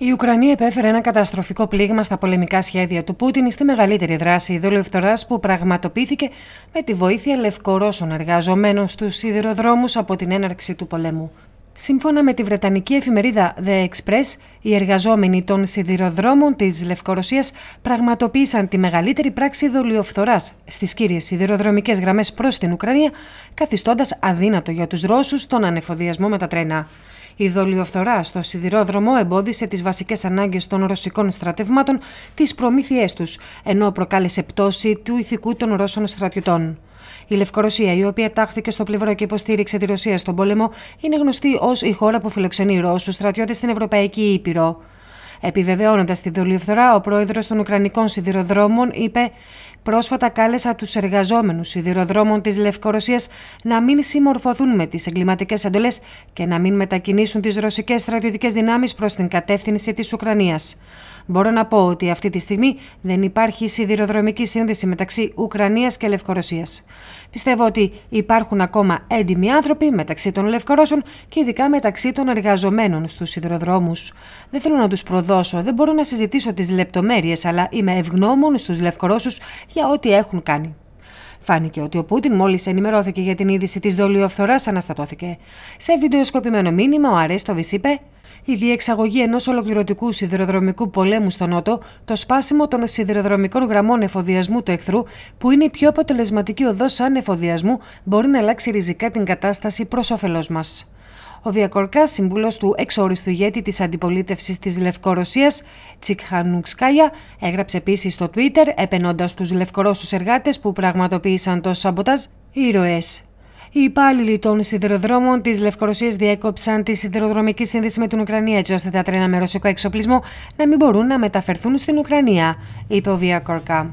Η Ουκρανία επέφερε ένα καταστροφικό πλήγμα στα πολεμικά σχέδια του Πούτιν στη μεγαλύτερη δράση ειδωλευθορά που πραγματοποιήθηκε με τη βοήθεια λευκορώσων εργαζομένων στους σιδηροδρόμους από την έναρξη του πολέμου. Σύμφωνα με τη βρετανική εφημερίδα The Express, οι εργαζόμενοι των σιδηροδρόμων της Λευκορωσίας πραγματοποίησαν τη μεγαλύτερη πράξη δολιοφθορά στις κύριες σιδηροδρομικές γραμμές προς την Ουκρανία, καθιστώντας αδύνατο για τους Ρώσους τον ανεφοδιασμό με τα τρένα. Η δολιοφθορά στο σιδηρόδρομο εμπόδισε τις βασικές ανάγκες των ρωσικών στρατευμάτων, τις προμήθειές τους, ενώ προκάλεσε πτώση του ηθικού των Ρώσων στρατιωτών. Η Λευκορωσία, η οποία τάχθηκε στο πλευρό και υποστήριξε τη Ρωσία στον πόλεμο, είναι γνωστή ως η χώρα που φιλοξενεί Ρώσους στρατιώτες στην Ευρωπαϊκή Ήπειρο. Επιβεβαιώνοντας τη δολιοφθορά, ο πρόεδρος των Ουκρανικών Σιδηροδρόμων είπε: Πρόσφατα κάλεσα τους εργαζόμενους σιδηροδρόμων της Λευκορωσίας... να μην συμμορφωθούν με τις εγκληματικές εντολές... και να μην μετακινήσουν τις ρωσικές στρατιωτικές δυνάμεις... ...προς την κατεύθυνση της Ουκρανίας. Μπορώ να πω ότι αυτή τη στιγμή δεν υπάρχει σιδηροδρομική σύνδεση μεταξύ Ουκρανίας και Λευκορωσίας. Πιστεύω ότι υπάρχουν ακόμα έντιμοι άνθρωποι μεταξύ των Λευκορώσων και ειδικά μεταξύ των εργαζομένων στους σιδηροδρόμους. Δεν θέλω να τους προδώσω, δεν μπορώ να συζητήσω τις λεπτομέρειες, αλλά είμαι ευγνώμων στους Λευκορώσους για ό,τι έχουν κάνει. Φάνηκε ότι ο Πούτιν μόλις ενημερώθηκε για την είδηση της δολιοφθορά αναστατώθηκε. Σε βιντεοσκοπημένο μήνυμα, ο Αρέστοβι είπε: Η διεξαγωγή ενός ολοκληρωτικού σιδηροδρομικού πολέμου στο Νότο, το σπάσιμο των σιδηροδρομικών γραμμών εφοδιασμού του εχθρού, που είναι η πιο αποτελεσματική οδός ανεφοδιασμού, μπορεί να αλλάξει ριζικά την κατάσταση προς όφελός μας. Ο διακορκά σύμβουλος του εξόριστου ηγέτη της αντιπολίτευσης της Λευκορωσίας, Τσικχανουξκάια, έγραψε επίσης στο Twitter, επενώντας τους Λευκορώσους εργάτες που πραγματοποίησαν το σαμποτάζ ήρωες. Οι υπάλληλοι των σιδηροδρόμων της Λευκορωσίας διέκοψαν τη σιδηροδρομική σύνδεση με την Ουκρανία, έτσι ώστε τα τρένα με ρωσικό εξοπλισμό να μην μπορούν να μεταφερθούν στην Ουκρανία, είπε ο διακορκά.